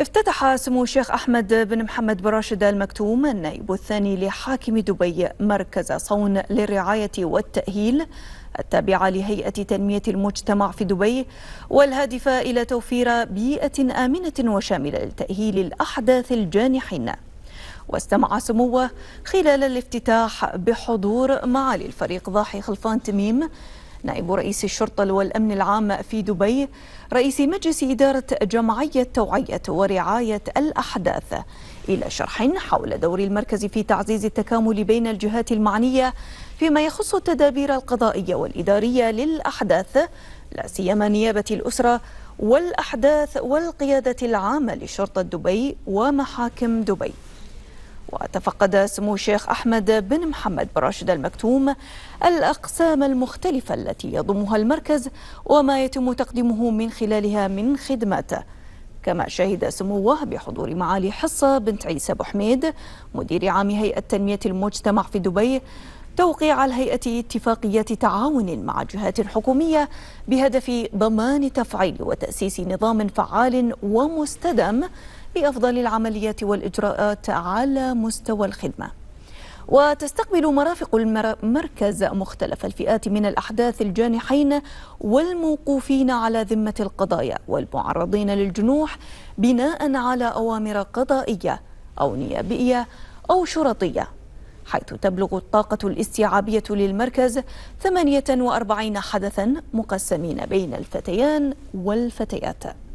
افتتح سمو الشيخ أحمد بن محمد بن راشد المكتوم النائب الثاني لحاكم دبي مركز صون للرعاية والتأهيل التابعة لهيئة تنمية المجتمع في دبي والهادفة إلى توفير بيئة آمنة وشاملة لتأهيل الأحداث الجانحين واستمع سموه خلال الافتتاح بحضور معالي الفريق ضاحي خلفان تميم نائب رئيس الشرطة والأمن العام في دبي رئيس مجلس إدارة جمعية توعية ورعاية الأحداث إلى شرح حول دور المركز في تعزيز التكامل بين الجهات المعنية فيما يخص التدابير القضائية والإدارية للأحداث لا سيما نيابة الأسرة والأحداث والقيادة العامة لشرطة دبي ومحاكم دبي وتفقد سمو الشيخ أحمد بن محمد بن راشد المكتوم الأقسام المختلفة التي يضمها المركز وما يتم تقديمه من خلالها من خدمات كما شهد سموه بحضور معالي حصة بنت عيسى بحميد مدير عام هيئة تنمية المجتمع في دبي توقيع الهيئة اتفاقية تعاون مع جهات حكومية بهدف ضمان تفعيل وتأسيس نظام فعال ومستدام لأفضل العمليات والإجراءات على مستوى الخدمة وتستقبل مرافق المركز مختلف الفئات من الأحداث الجانحين والموقوفين على ذمة القضايا والمعرضين للجنوح بناء على أوامر قضائية أو نيابية أو شرطية حيث تبلغ الطاقة الاستيعابية للمركز 48 حدثا مقسمين بين الفتيان والفتيات